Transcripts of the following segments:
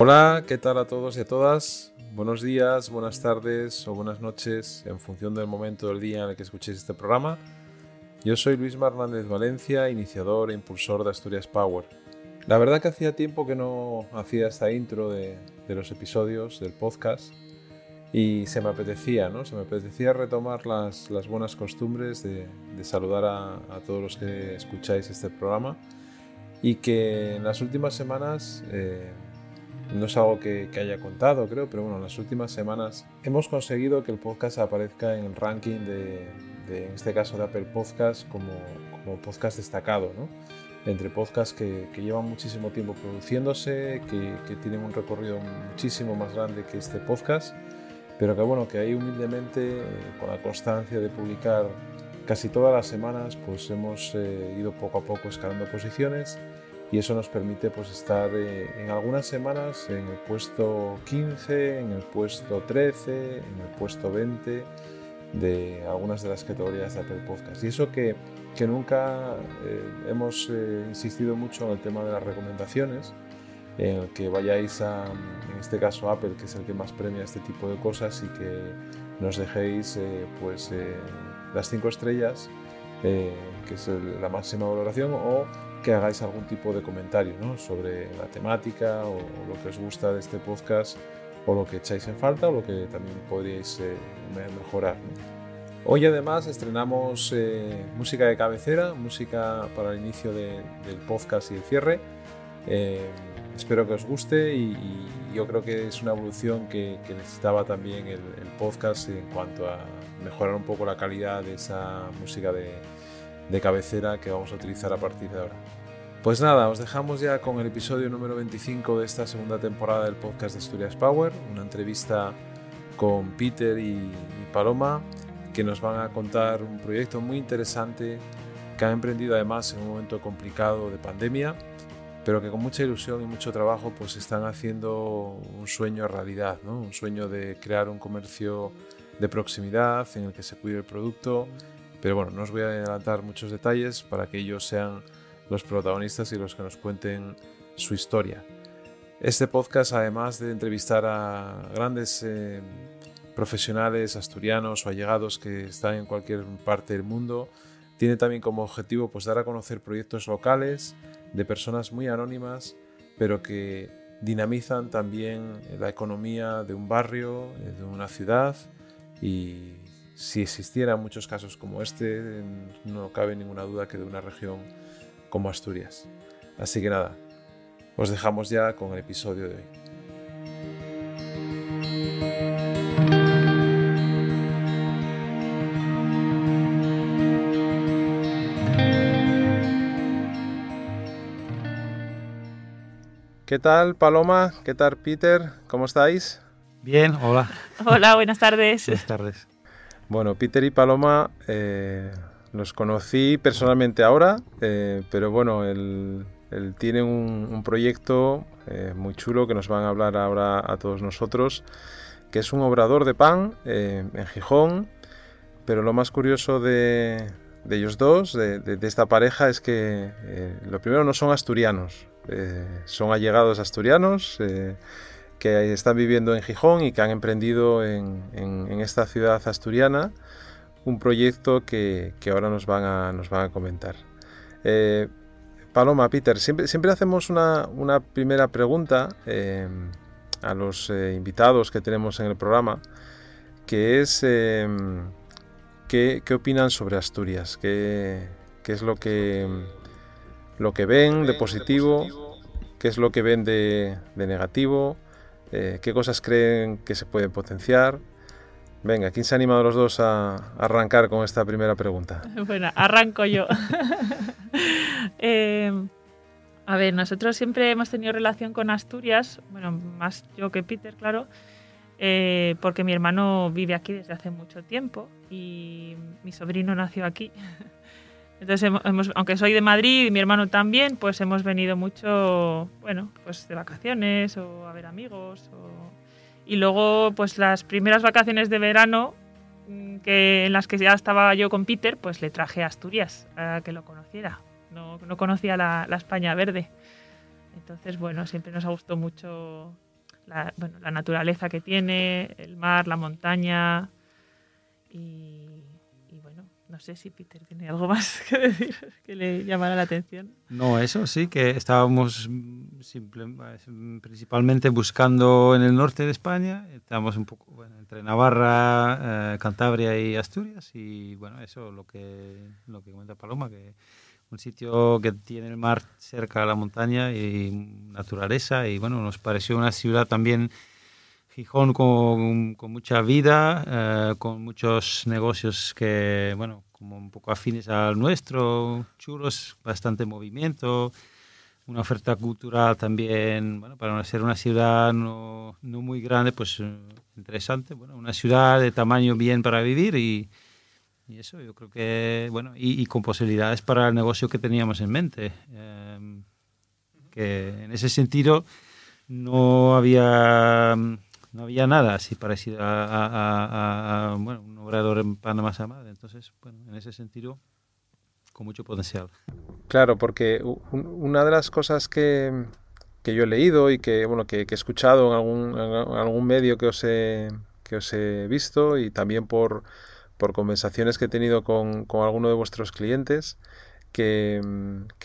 Hola, ¿qué tal a todos y a todas? Buenos días, buenas tardes o buenas noches en función del momento del día en el que escuchéis este programa. Yo soy Luis Hernández Valencia, iniciador e impulsor de Asturias Power. La verdad que hacía tiempo que no hacía esta intro de, los episodios del podcast y se me apetecía, ¿no? Se me apetecía retomar las, buenas costumbres de, saludar a, todos los que escucháis este programa y que en las últimas semanas... Eh, no es algo que, haya contado, creo, pero bueno, en las últimas semanas hemos conseguido que el podcast aparezca en el ranking de, en este caso, de Apple Podcasts, como, podcast destacado, ¿no? Entre podcasts que, llevan muchísimo tiempo produciéndose, que, tienen un recorrido muchísimo más grande que este podcast, pero que bueno, que ahí humildemente, con la constancia de publicar casi todas las semanas, pues hemos eh, ido poco a poco escalando posiciones y eso nos permite pues, estar eh, en algunas semanas en el puesto 15, en el puesto 13, en el puesto 20 de algunas de las categorías de Apple Podcasts. Y eso que, que nunca eh, hemos eh, insistido mucho en el tema de las recomendaciones, que vayáis a, en este caso, Apple, que es el que más premia este tipo de cosas, y que nos dejéis pues, las cinco estrellas, que es la máxima valoración, o que hagáis algún tipo de comentario ¿no? sobre la temática o, lo que os gusta de este podcast o lo que echáis en falta o lo que también podríais eh, mejorar. Hoy además estrenamos eh, música de cabecera, música para el inicio del podcast y el cierre. Eh, espero que os guste y, yo creo que es una evolución que, necesitaba también el, el, podcast en cuanto a mejorar un poco la calidad de esa música de, de cabecera que vamos a utilizar a partir de ahora. Pues nada, os dejamos ya con el episodio número 25 de esta segunda temporada del podcast de Asturias Power, una entrevista con Peter y, Paloma que nos van a contar un proyecto muy interesante que han emprendido además en un momento complicado de pandemia, pero que con mucha ilusión y mucho trabajo pues están haciendo un sueño realidad, un sueño de crear un comercio de proximidad en el que se cuide el producto pero bueno, no os voy a adelantar muchos detalles para que ellos sean los protagonistas y los que nos cuenten su historia. Este podcast, además de entrevistar a grandes eh, profesionales asturianos o allegados que están en cualquier parte del mundo, tiene también como objetivo pues, dar a conocer proyectos locales de personas muy anónimas, pero que dinamizan también la economía de un barrio, eh, de una ciudad y si existieran muchos casos como este, no cabe ninguna duda que de una región como Asturias. Así que nada, os dejamos ya con el episodio de hoy. ¿Qué tal, Paloma? ¿Qué tal, Peter? ¿Cómo estáis? Bien, hola. Hola, buenas tardes. Buenas tardes. Bueno, Peter y Paloma eh, los conocí personalmente ahora, eh, pero bueno, él, tiene un, proyecto eh, muy chulo que nos van a hablar ahora a todos nosotros, que es un obrador de pan en Gijón, pero lo más curioso de, ellos dos, de, de, esta pareja, es que lo primero no son asturianos, son allegados asturianos que están viviendo en Gijón y que han emprendido en, esta ciudad asturiana un proyecto que, ahora nos van a, comentar. Eh, Paloma, Peter, siempre, hacemos una, primera pregunta eh, a los eh, invitados que tenemos en el programa, que es ¿qué, opinan sobre Asturias? ¿Qué, es lo que, lo que ven de positivo? ¿Qué es lo que ven de negativo? Eh, qué cosas creen que se pueden potenciar. Venga, ¿quién se ha animado los dos a, arrancar con esta primera pregunta? Bueno, arranco yo. Eh, a ver, nosotros siempre hemos tenido relación con Asturias, bueno, más yo que Peter, claro, eh, porque mi hermano vive aquí desde hace mucho tiempo y mi sobrino nació aquí. Entonces, hemos, aunque soy de Madrid y mi hermano también, pues hemos venido mucho, bueno, pues de vacaciones o a ver amigos. O... Y luego, pues las primeras vacaciones de verano, mm, que en las que ya estaba yo con Peter, pues le traje a Asturias a que lo conociera. No, no conocía la, la, España verde. Entonces, bueno, siempre nos ha gustado mucho la, bueno, la naturaleza que tiene, el mar, la montaña y no sé si Peter tiene algo más que decir que le llamara la atención. No, eso sí, que estábamos principalmente buscando en el norte de España, estábamos un poco entre Navarra, eh, Cantabria y Asturias, y bueno, eso lo que, lo que comenta Paloma, que un sitio que tiene el mar cerca de la montaña y naturaleza, y bueno, nos pareció una ciudad también Gijón con, mucha vida, eh, con muchos negocios que, bueno, como un poco afines al nuestro, chulos, bastante movimiento, una oferta cultural también, bueno, para ser una ciudad no, muy grande, pues eh, interesante, bueno, una ciudad de tamaño bien para vivir y, eso, yo creo que, bueno, y, con posibilidades para el negocio que teníamos en mente. Em, que en ese sentido no había no había nada así parecido a, un obrador en Panamá Samad. Entonces, bueno, en ese sentido, con mucho potencial. Claro, porque una de las cosas que, yo he leído y que, bueno, que, he escuchado en algún, algún medio que os, he, que os he visto y también por, conversaciones que he tenido con, con alguno de vuestros clientes, que,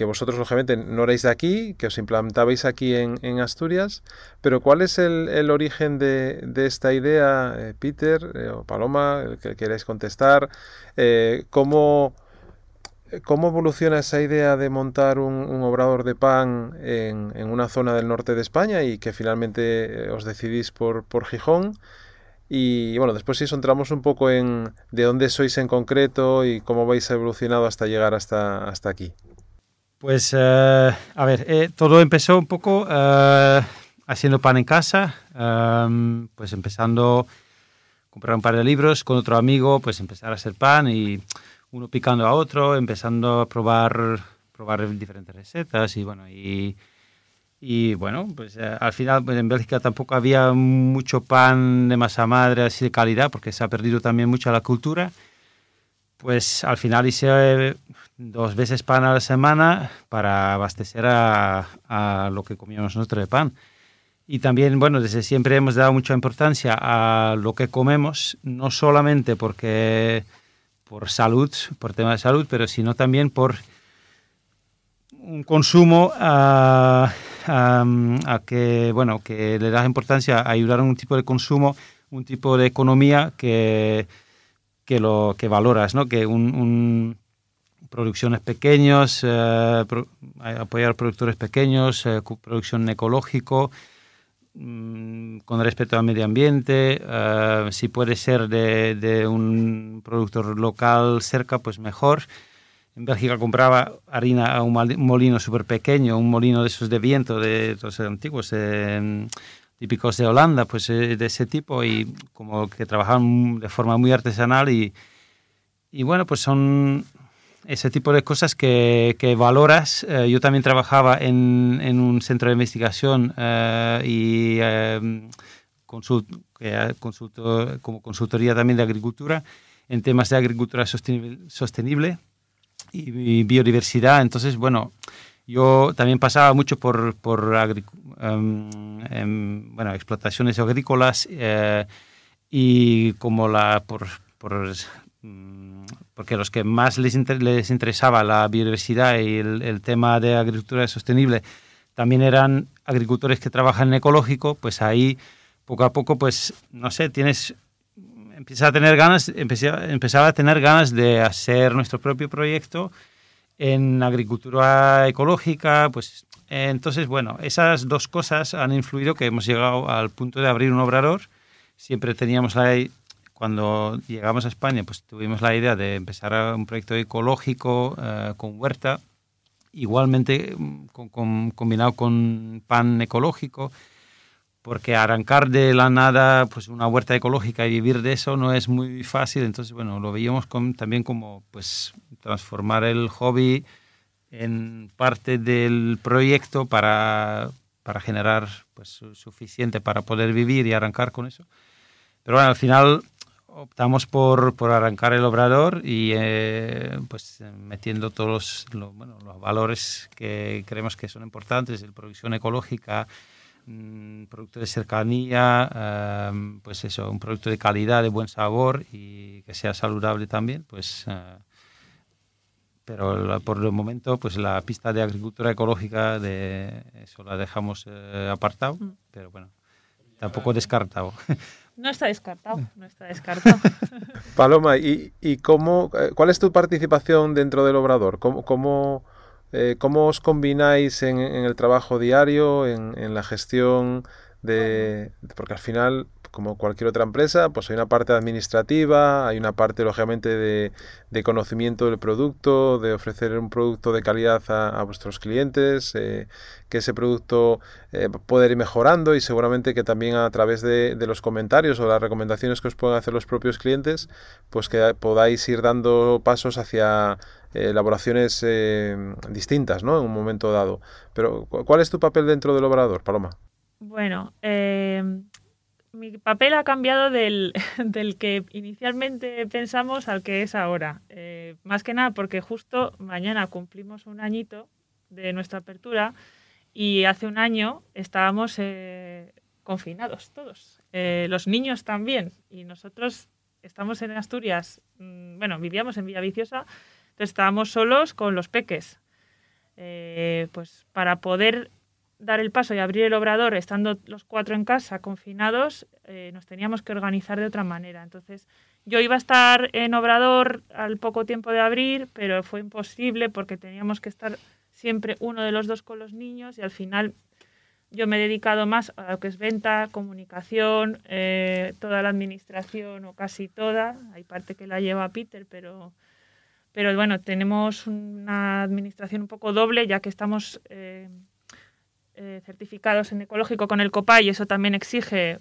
vosotros lógicamente no erais de aquí, que os implantabais aquí en, Asturias, pero ¿cuál es el, origen de, esta idea, eh, Peter eh, o Paloma, el que queréis contestar? Eh, ¿cómo, ¿Cómo evoluciona esa idea de montar un, obrador de pan en, en, una zona del norte de España y que finalmente os decidís por, por Gijón? Y bueno, después si entramos un poco en de dónde sois en concreto y cómo vais evolucionado hasta llegar hasta, hasta aquí. Pues, eh, a ver, eh, todo empezó un poco eh, haciendo pan en casa, em, pues empezando a comprar un par de libros con otro amigo, pues empezar a hacer pan y uno picando a otro, empezando a probar, probar diferentes recetas y bueno, y y bueno, pues eh, al final pues, en Bélgica tampoco había mucho pan de masa madre así de calidad, porque se ha perdido también mucha la cultura. Pues al final hice eh, dos veces pan a la semana para abastecer a, lo que comíamos nosotros de pan. Y también, bueno, desde siempre hemos dado mucha importancia a lo que comemos, no solamente porque por salud, por tema de salud, pero sino también por un consumo a, que, bueno, que le das importancia a ayudar a un tipo de consumo, un tipo de economía que, lo que valoras, ¿no? Que un, producciones pequeños, eh, apoyar productores pequeños, eh, producción ecológico, mm, con respecto al medio ambiente, eh, si puede ser de, de, un productor local cerca, pues mejor en Bélgica compraba harina a un molino súper pequeño, un molino de esos de viento, de los antiguos, eh, típicos de Holanda, pues eh, de ese tipo, y como que trabajaban de forma muy artesanal y, bueno, pues son ese tipo de cosas que, valoras. Eh, yo también trabajaba en, un centro de investigación y em, consult, como consultoría también de agricultura en temas de agricultura sostenible y biodiversidad. Entonces, bueno, yo también pasaba mucho por, em, em, bueno, explotaciones agrícolas eh, y como la por, mm, porque los que más les, les interesaba la biodiversidad y el, el, tema de agricultura sostenible también eran agricultores que trabajan en ecológico, pues ahí poco a poco, pues no sé, tienes empezaba a tener ganas, empecé, empezaba a tener ganas de hacer nuestro propio proyecto en agricultura ecológica, pues entonces, bueno, esas dos cosas han influido que hemos llegado al punto de abrir un obrador. Siempre teníamos la, cuando llegamos a España, pues tuvimos la idea de empezar un proyecto ecológico eh, con huerta, igualmente mm, combinado con pan ecológico porque arrancar de la nada pues una huerta ecológica y vivir de eso no es muy fácil. Entonces, bueno, lo veíamos también como pues transformar el hobby en parte del proyecto para, para generar pues suficiente para poder vivir y arrancar con eso. Pero bueno, al final optamos por, por arrancar el obrador y eh, pues metiendo todos los, bueno, los valores que creemos que son importantes, la producción ecológica, un producto de cercanía, em, pues eso, un producto de calidad, de buen sabor y que sea saludable también, pues... Eh, pero por el momento, pues la pista de agricultura ecológica de eso la dejamos eh, apartado, mm. pero bueno, tampoco descartado. No está descartado, no está descartado. Paloma, ¿y, cómo, eh, cuál es tu participación dentro del obrador? ¿Cómo, cómo eh, ¿Cómo os combináis en, el trabajo diario, en, en la gestión de... Porque al final como cualquier otra empresa, pues hay una parte administrativa, hay una parte, lógicamente, de, conocimiento del producto, de ofrecer un producto de calidad a, vuestros clientes, eh, que ese producto eh, pueda ir mejorando y seguramente que también a través de, los comentarios o las recomendaciones que os pueden hacer los propios clientes, pues que podáis ir dando pasos hacia eh, elaboraciones distintas, ¿no? En un momento dado. Pero, ¿cuál es tu papel dentro del obrador, Paloma? Bueno, eh, mi papel ha cambiado del, que inicialmente pensamos al que es ahora. Eh, más que nada porque justo mañana cumplimos un añito de nuestra apertura y hace un año estábamos eh, confinados todos, eh, los niños también, y nosotros estamos en Asturias, mm, bueno, vivíamos en Villaviciosa, entonces estábamos solos con los peques. pues para poder dar el paso y abrir el obrador estando los cuatro en casa confinados, eh, nos teníamos que organizar de otra manera. Entonces, yo iba a estar en obrador al poco tiempo de abrir, pero fue imposible porque teníamos que estar siempre uno de los dos con los niños y al final yo me he dedicado más a lo que es venta, comunicación, eh, toda la administración o casi toda. Hay parte que la lleva Peter, pero, pero bueno, tenemos una administración un poco doble ya que estamos... Eh, eh, certificados en ecológico con el COPAY y eso también exige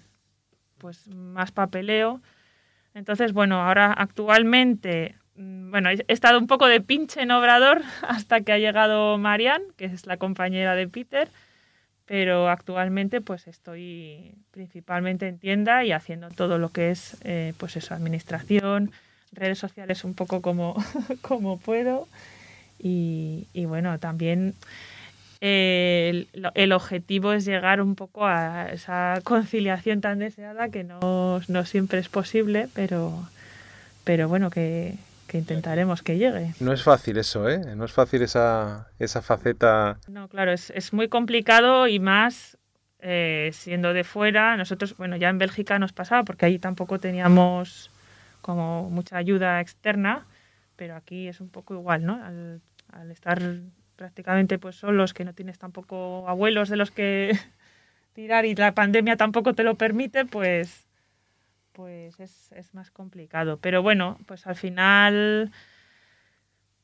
pues más papeleo. Entonces, bueno, ahora actualmente, mm, bueno, he estado un poco de pinche en Obrador hasta que ha llegado Marian, que es la compañera de Peter, pero actualmente pues estoy principalmente en tienda y haciendo todo lo que es eh, pues eso, administración, redes sociales un poco como, como puedo y, y bueno, también el, objetivo es llegar un poco a esa conciliación tan deseada que no, siempre es posible, pero, pero bueno, que, intentaremos que llegue. No es fácil eso, ¿eh? No es fácil esa, faceta. No, claro, es, muy complicado y más eh, siendo de fuera. Nosotros, bueno, ya en Bélgica nos pasaba porque ahí tampoco teníamos como mucha ayuda externa, pero aquí es un poco igual, ¿no? al estar prácticamente pues son los que no tienes tampoco abuelos de los que tirar y la pandemia tampoco te lo permite, pues, pues es, es más complicado. Pero bueno, pues al final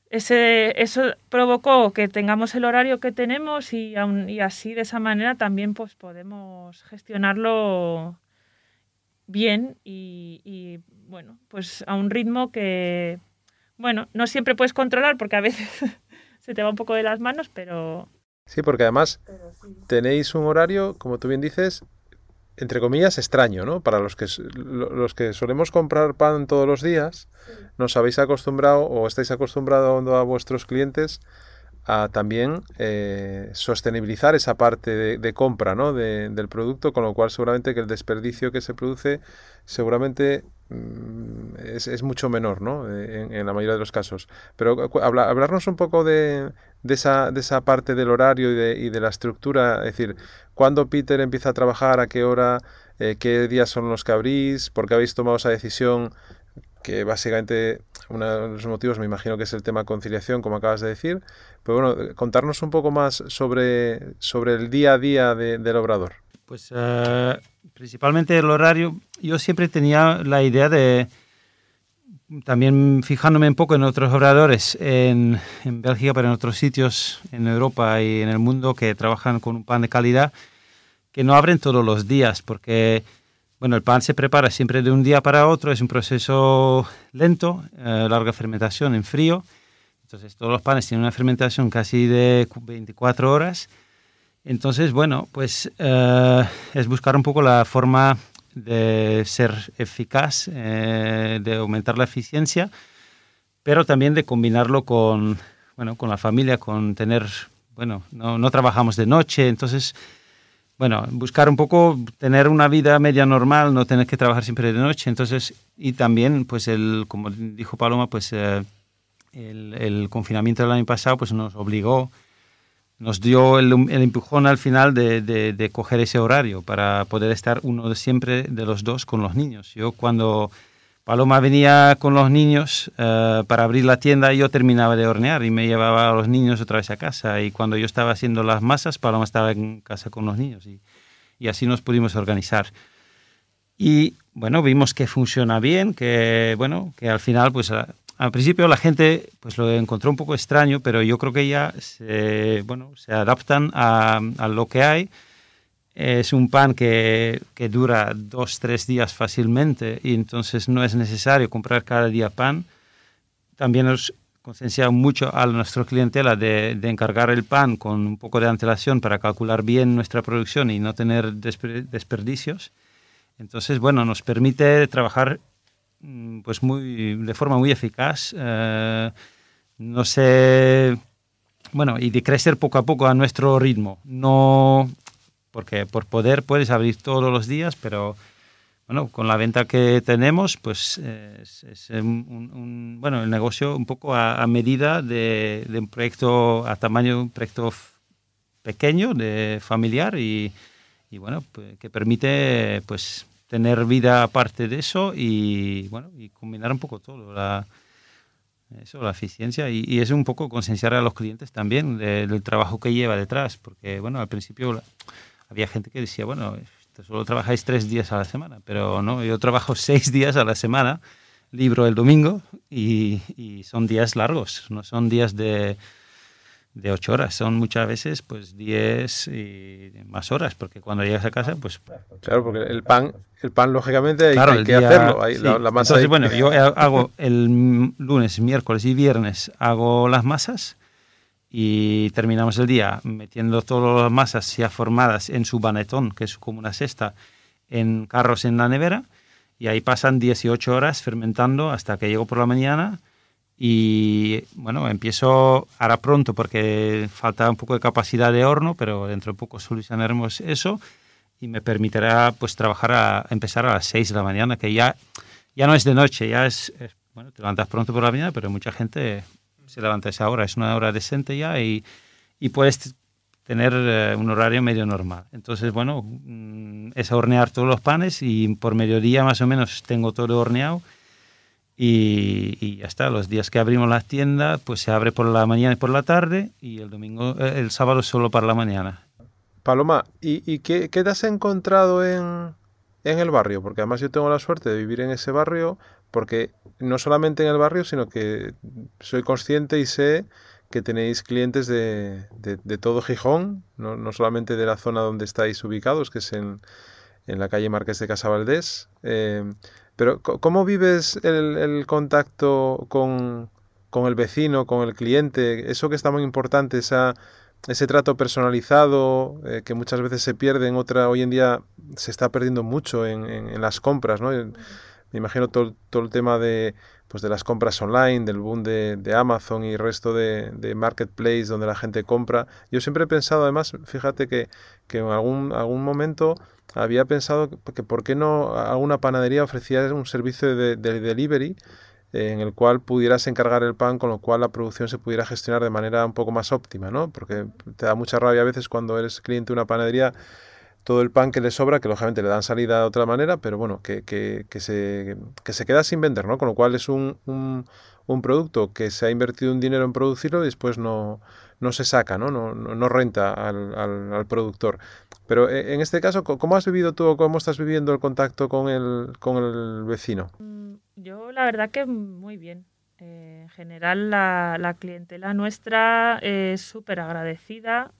ese, eso provocó que tengamos el horario que tenemos y, y así de esa manera también pues podemos gestionarlo bien y, y, bueno, pues a un ritmo que, bueno, no siempre puedes controlar porque a veces te va un poco de las manos, pero... Sí, porque además tenéis un horario, como tú bien dices, entre comillas, extraño, ¿no? Para los que, los que solemos comprar pan todos los días, nos habéis acostumbrado o estáis acostumbrado a vuestros clientes a también eh, sostenibilizar esa parte de, compra ¿no? del producto, con lo cual seguramente que el desperdicio que se produce seguramente es, es, mucho menor, ¿no? En, la mayoría de los casos. Pero hablarnos un poco de, esa, de, esa, parte del horario y de, y de, la estructura, es decir, ¿cuándo Peter empieza a trabajar? ¿A qué hora? Eh, ¿Qué días son los que abrís? ¿Por qué habéis tomado esa decisión? Que básicamente uno de los motivos me imagino que es el tema conciliación, como acabas de decir. Pero pues bueno, contarnos un poco más sobre, sobre el día a día del obrador. Pues... Eh, principalmente el horario, yo siempre tenía la idea de, también fijándome un poco en otros obradores en, Bélgica, pero en otros sitios en Europa y en el mundo que trabajan con un pan de calidad, que no abren todos los días, porque bueno, el pan se prepara siempre de un día para otro, es un proceso lento, eh, larga fermentación en frío, entonces todos los panes tienen una fermentación casi de 24 horas entonces, bueno, pues eh, es buscar un poco la forma de ser eficaz, eh, de aumentar la eficiencia, pero también de combinarlo con, bueno, con la familia, con tener, bueno, no, trabajamos de noche, entonces, bueno, buscar un poco tener una vida media normal, no tener que trabajar siempre de noche, entonces, y también, pues, el, como dijo Paloma, pues eh, el, el, confinamiento del año pasado, pues nos obligó nos dio el, empujón al final de, coger ese horario para poder estar uno siempre de los dos con los niños. Yo cuando Paloma venía con los niños eh, para abrir la tienda, yo terminaba de hornear y me llevaba a los niños otra vez a casa. Y cuando yo estaba haciendo las masas, Paloma estaba en casa con los niños y, y así nos pudimos organizar. Y bueno, vimos que funciona bien, que bueno, que al final pues al principio la gente pues lo encontró un poco extraño, pero yo creo que ya se, bueno, se adaptan a, lo que hay. Es un pan que, dura dos, tres días fácilmente y entonces no es necesario comprar cada día pan. También nos conciencia mucho a nuestra clientela de, de, encargar el pan con un poco de antelación para calcular bien nuestra producción y no tener desperdicios. Entonces, bueno, nos permite trabajar Mm, pues muy, de forma muy eficaz. Eh, no sé, bueno, y de crecer poco a poco a nuestro ritmo. No, porque por poder puedes abrir todos los días, pero bueno, con la venta que tenemos, pues es, un, bueno, el negocio un poco a, medida de, un proyecto a tamaño, un proyecto pequeño, de familiar y, bueno, pues, que permite pues tener vida aparte de eso y, bueno, y combinar un poco todo. La, eso, la eficiencia y, es un poco concienciar a los clientes también del trabajo que lleva detrás, porque bueno, al principio había gente que decía, bueno, solo trabajáis tres días a la semana, pero no, yo trabajo seis días a la semana, libro el domingo y son días largos, no son días de de ocho horas. Son muchas veces pues 10 y más horas, porque cuando llegas a casa, pues... Claro, porque el pan, el pan lógicamente hay, que hacerlo. Hay, la, masa Entonces, bueno, yo hago el lunes, miércoles y viernes, hago las masas y terminamos el día metiendo todas las masas ya formadas en su banetón, que es como una cesta, en carros en la nevera. Y ahí pasan 18 horas fermentando hasta que llego por la mañana y bueno, empiezo ahora pronto porque falta un poco de capacidad de horno, pero dentro de poco solucionaremos eso y me permitirá pues trabajar a empezar a las 6 de la mañana, que ya, ya no es de noche, ya es, bueno, te levantas pronto por la mañana, pero mucha gente se levanta a esa hora, es una hora decente ya y, y puedes tener eh, un horario medio normal. Entonces, bueno, mm, es hornear todos los panes y por mediodía más o menos tengo todo horneado y, y, ya está. Los días que abrimos la tienda, pues se abre por la mañana y por la tarde y el domingo, eh, el sábado solo para la mañana. Paloma, ¿y, qué, te has encontrado en, en el barrio? Porque además yo tengo la suerte de vivir en ese barrio, porque no solamente en el barrio, sino que soy consciente y sé que tenéis clientes de, de, todo Gijón, no, no, solamente de la zona donde estáis ubicados, que es en, en la calle Marqués de Casabaldés. Eh, pero ¿cómo vives el, contacto con, con, el vecino, con el cliente? Eso que está muy importante, ese trato personalizado eh, que muchas veces se pierde en otra, hoy en día se está perdiendo mucho en, las compras, ¿no? Me imagino todo, el tema de, pues de las compras online, del boom de, Amazon y resto de, marketplace donde la gente compra. Yo siempre he pensado, además, fíjate que, que en algún, algún momento había pensado que por qué no a una panadería ofrecía un servicio de, delivery eh, en el cual pudieras encargar el pan, con lo cual la producción se pudiera gestionar de manera un poco más óptima, ¿no? Porque te da mucha rabia a veces cuando eres cliente de una panadería todo el pan que le sobra, que lógicamente le dan salida de otra manera, pero bueno, que, que, que, se, que se, queda sin vender, ¿no? Con lo cual es un, un, un, producto que se ha invertido un dinero en producirlo y después no, no se saca, no, no, no renta al, al, productor. Pero eh, en este caso, ¿cómo has vivido tú o cómo estás viviendo el contacto con el, con el vecino? Mm, yo la verdad que muy bien. Eh, en general la, clientela nuestra eh, es súper agradecida.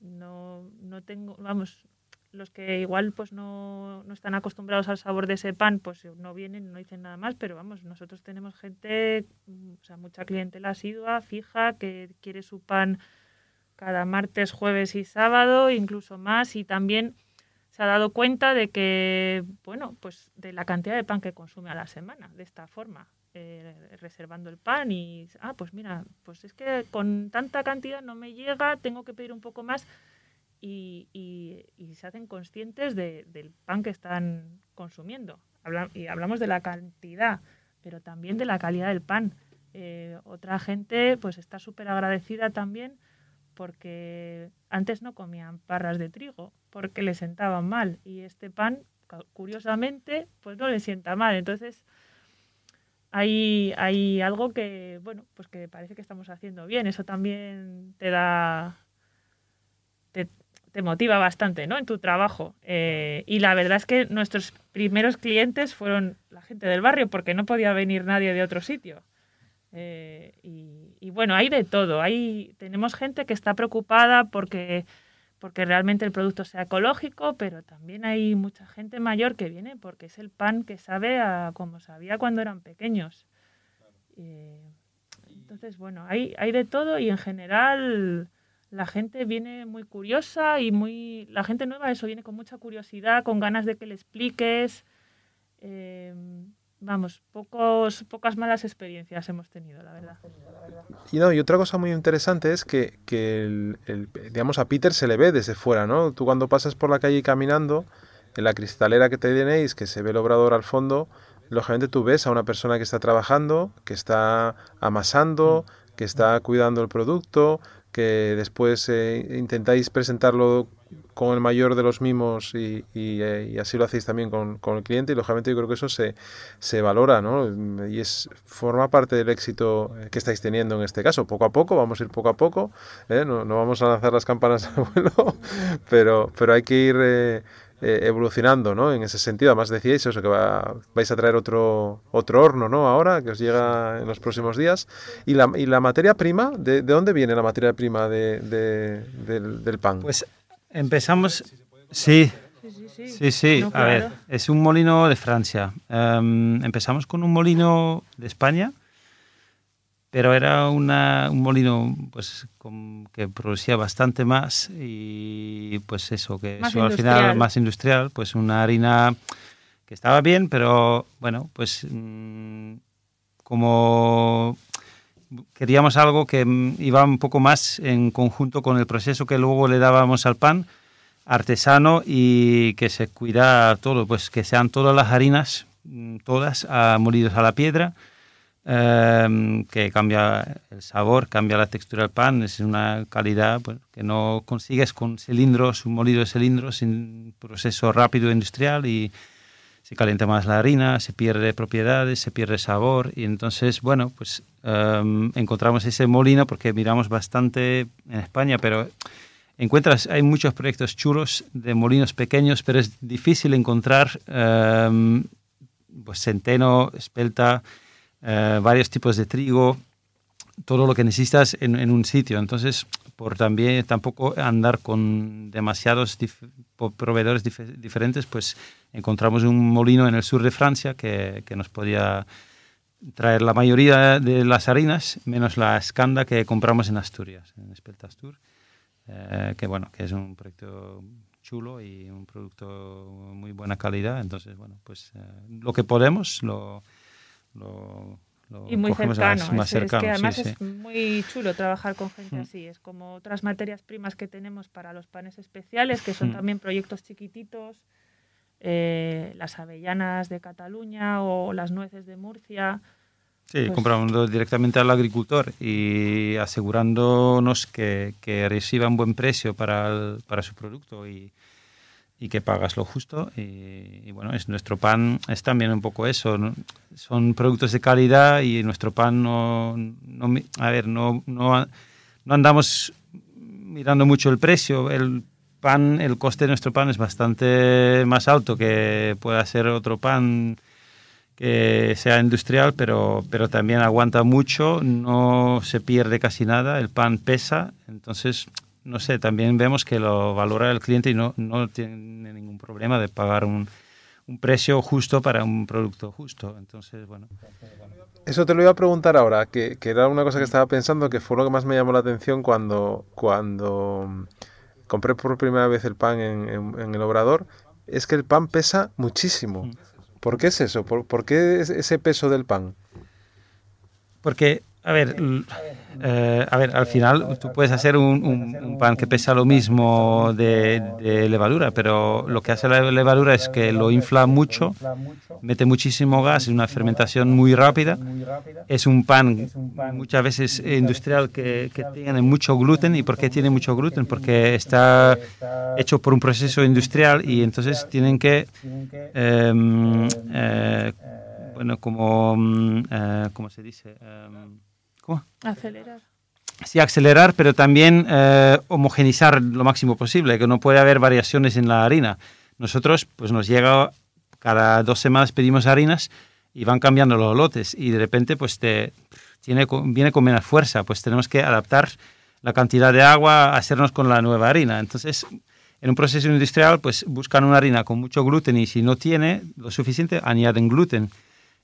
no, no tengo, vamos, los que igual pues no, no, están acostumbrados al sabor de ese pan, pues eh, no vienen, no dicen nada más, pero vamos, nosotros tenemos gente, mm, o sea, mucha clientela asidua, fija, que quiere su pan cada martes, jueves y sábado, incluso más, y también se ha dado cuenta de que, bueno, pues de la cantidad de pan que consume a la semana, de esta forma, eh, reservando el pan y, ah, pues mira, pues es que con tanta cantidad no me llega, tengo que pedir un poco más y, se hacen conscientes del pan que están consumiendo. y hablamos de la cantidad, pero también de la calidad del pan. Eh, otra gente pues está súper agradecida también porque antes no comían parras de trigo porque le sentaban mal y este pan curiosamente pues no le sienta mal entonces hay, hay algo que bueno pues que parece que estamos haciendo bien eso también te da te motiva bastante ¿no? en tu trabajo. Eh, y la verdad es que nuestros primeros clientes fueron la gente del barrio, porque no podía venir nadie de otro sitio. Eh, y, bueno, hay de todo. Hay, tenemos gente que está preocupada porque, porque realmente el producto sea ecológico, pero también hay mucha gente mayor que viene porque es el pan que sabe a como sabía cuando eran pequeños. Eh, entonces, bueno, hay, hay de todo y en general la gente viene muy curiosa y muy... La gente nueva, eso, viene con mucha curiosidad, con ganas de que le expliques. Em, vamos, pocos, pocas malas experiencias hemos tenido, la verdad. Y, no, y otra cosa muy interesante es que, que el, digamos, a Peter se le ve desde fuera, ¿no? Tú cuando pasas por la calle caminando, en la cristalera que tenéis, que se ve el obrador al fondo, lógicamente tú ves a una persona que está trabajando, que está amasando, mm. que está cuidando el producto, que después eh, intentáis presentarlo con el mayor de los mimos y, eh, así lo hacéis también con, el cliente y lógicamente yo creo que eso se, valora ¿no? y es forma parte del éxito que estáis teniendo en este caso poco a poco vamos a ir poco a poco ¿eh? no, no, vamos a lanzar las campanas al vuelo pero pero hay que ir eh, evolucionando, ¿no? En ese sentido, además decíais eso, que vais a traer otro, otro horno, ¿no? Ahora, que os llega en los próximos días. ¿Y la, y la materia prima? ¿de, dónde viene la materia prima de, del, del, pan? Pues empezamos... Sí, sí, sí. A ver, es un molino de Francia. Em, empezamos con un molino de España pero era un molino pues que producía bastante más y pues eso, que eso al final más industrial, pues una harina que estaba bien, pero bueno, pues mm, como queríamos algo que mm, iba un poco más en conjunto con el proceso que luego le dábamos al pan artesano y que se cuida todo, pues que sean todas las harinas, mm, todas a ah, molidos a la piedra, Em, que cambia el sabor, cambia la textura del pan, es una calidad pues, que no consigues con cilindros, un molido de cilindros sin proceso rápido industrial y se calienta más la harina, se pierde propiedades, se pierde sabor y entonces, bueno, pues em, encontramos ese molino porque miramos bastante en España, pero encuentras, hay muchos proyectos churos de molinos pequeños, pero es difícil encontrar em, pues centeno, espelta, eh, varios tipos de trigo, todo lo que necesitas en, un sitio. Entonces, por también tampoco andar con demasiados proveedores diferentes, pues encontramos un molino en el sur de Francia que, nos podía traer la mayoría de las harinas, menos la escanda que compramos en Asturias, en Espelta Astur, eh, que bueno, que es un proyecto chulo y un producto muy buena calidad. Entonces, bueno, pues eh, lo que podemos, lo y muy cercano, es, que además es muy chulo trabajar con gente mm. así. Es como otras materias primas que tenemos para los panes especiales, que son mm. también proyectos chiquititos, eh, las avellanas de Cataluña o las nueces de Murcia. Sí, pues comprando directamente al agricultor y asegurándonos que, que un buen precio para, para su producto y, y que pagas lo justo. Y, bueno, es nuestro pan es también un poco eso. Son productos de calidad y nuestro pan no, a ver, no, no, no, andamos mirando mucho el precio. El pan, el coste de nuestro pan es bastante más alto que pueda ser otro pan que sea industrial, pero, pero también aguanta mucho, no se pierde casi nada, el pan pesa, entonces no sé, también vemos que lo valora el cliente y no, tiene ningún problema de pagar un, un precio justo para un producto justo. Entonces, bueno. Eso te lo iba a preguntar ahora, que, era una cosa que estaba pensando, que fue lo que más me llamó la atención cuando, cuando compré por primera vez el pan en, el obrador, es que el pan pesa muchísimo. Mm. ¿Por qué es eso? ¿Por, qué es ese peso del pan? Porque a ver, eh, a ver, al final tú puedes hacer un, pan que pesa lo mismo de, levadura, pero lo que hace la levadura es que lo infla mucho, mete muchísimo gas, es una fermentación muy rápida. Es un pan muchas veces industrial que, tiene mucho gluten. ¿Y por qué tiene mucho gluten? Porque está hecho por un proceso industrial y entonces tienen que... Em, eh, bueno, como, em, eh, ¿cómo se dice? Em, Acelerar. Sí, acelerar, pero también eh, homogenizar lo máximo posible, que no puede haber variaciones en la harina. Nosotros, pues nos llega, cada dos semanas pedimos harinas y van cambiando los lotes y de repente, pues te, tiene, viene con menos fuerza, pues tenemos que adaptar la cantidad de agua, a hacernos con la nueva harina. Entonces, en un proceso industrial, pues buscan una harina con mucho gluten y si no tiene lo suficiente, añaden gluten.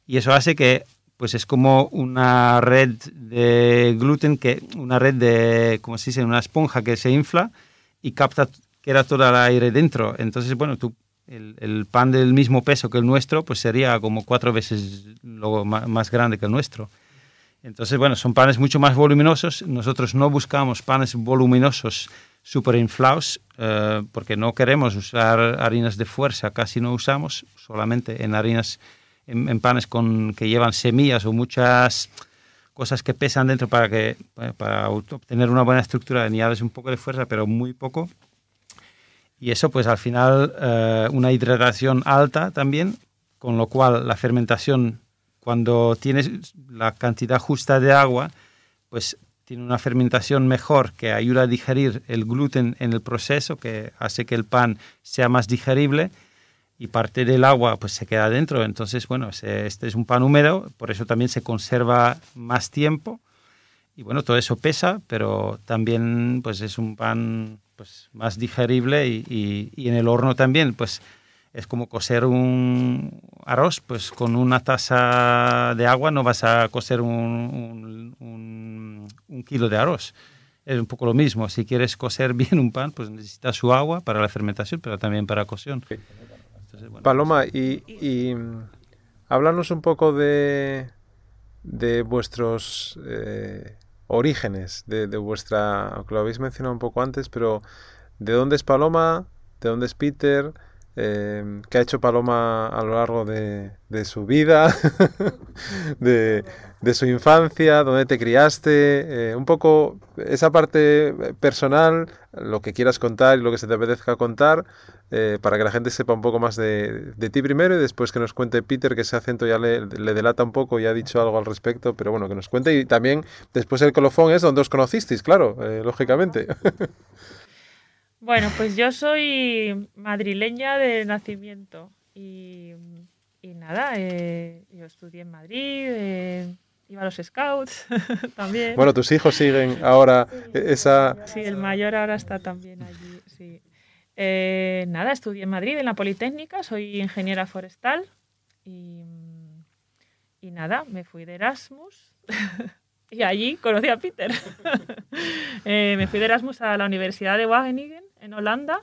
Y eso hace que pues es como una red de gluten, que, una red de, como se dice, una esponja que se infla y capta, queda todo el aire dentro. Entonces, bueno, tú, el, pan del mismo peso que el nuestro, pues sería como cuatro veces más, grande que el nuestro. Entonces, bueno, son panes mucho más voluminosos. Nosotros no buscamos panes voluminosos superinflados eh, porque no queremos usar harinas de fuerza, casi no usamos, solamente en harinas en, panes con, que llevan semillas o muchas cosas que pesan dentro para, que, eh, para obtener una buena estructura de niveles un poco de fuerza, pero muy poco. Y eso, pues al final, eh, una hidratación alta también, con lo cual la fermentación, cuando tienes la cantidad justa de agua, pues tiene una fermentación mejor que ayuda a digerir el gluten en el proceso, que hace que el pan sea más digerible y parte del agua pues se queda dentro. Entonces, bueno, este es un pan húmedo, por eso también se conserva más tiempo. Y bueno, todo eso pesa, pero también pues es un pan pues más digerible y, en el horno también pues es como cocer un arroz, pues con una taza de agua no vas a cocer un, kilo de arroz es un poco lo mismo. Si quieres cocer bien un pan, pues necesita su agua para la fermentación, pero también para cocción. Paloma, pues, y, y mm, háblanos un poco de, de vuestros eh, orígenes, de, de, vuestra, aunque lo habéis mencionado un poco antes, pero ¿de dónde es Paloma? ¿De dónde es Peter? qué em, que ha hecho Paloma a lo largo de, su vida, de, su infancia, dónde te criaste, eh, un poco esa parte personal, lo que quieras contar y lo que se te apetezca contar, eh, para que la gente sepa un poco más de, ti primero y después que nos cuente Peter, que ese acento ya le, le, delata un poco y ha dicho algo al respecto, pero bueno, que nos cuente y también después el colofón es donde os conocisteis, claro, eh, lógicamente. Bueno, pues yo soy madrileña de nacimiento y, nada, eh, yo estudié en Madrid, eh, iba a los scouts también. Bueno, tus hijos siguen ahora esa... Sí, el mayor ahora está también allí, sí. Eh, nada, estudié en Madrid, en la Politécnica, soy ingeniera forestal y, y nada, me fui de Erasmus. y allí conocí a Peter. Eh, me fui de Erasmus a la Universidad de Wageningen, en Holanda,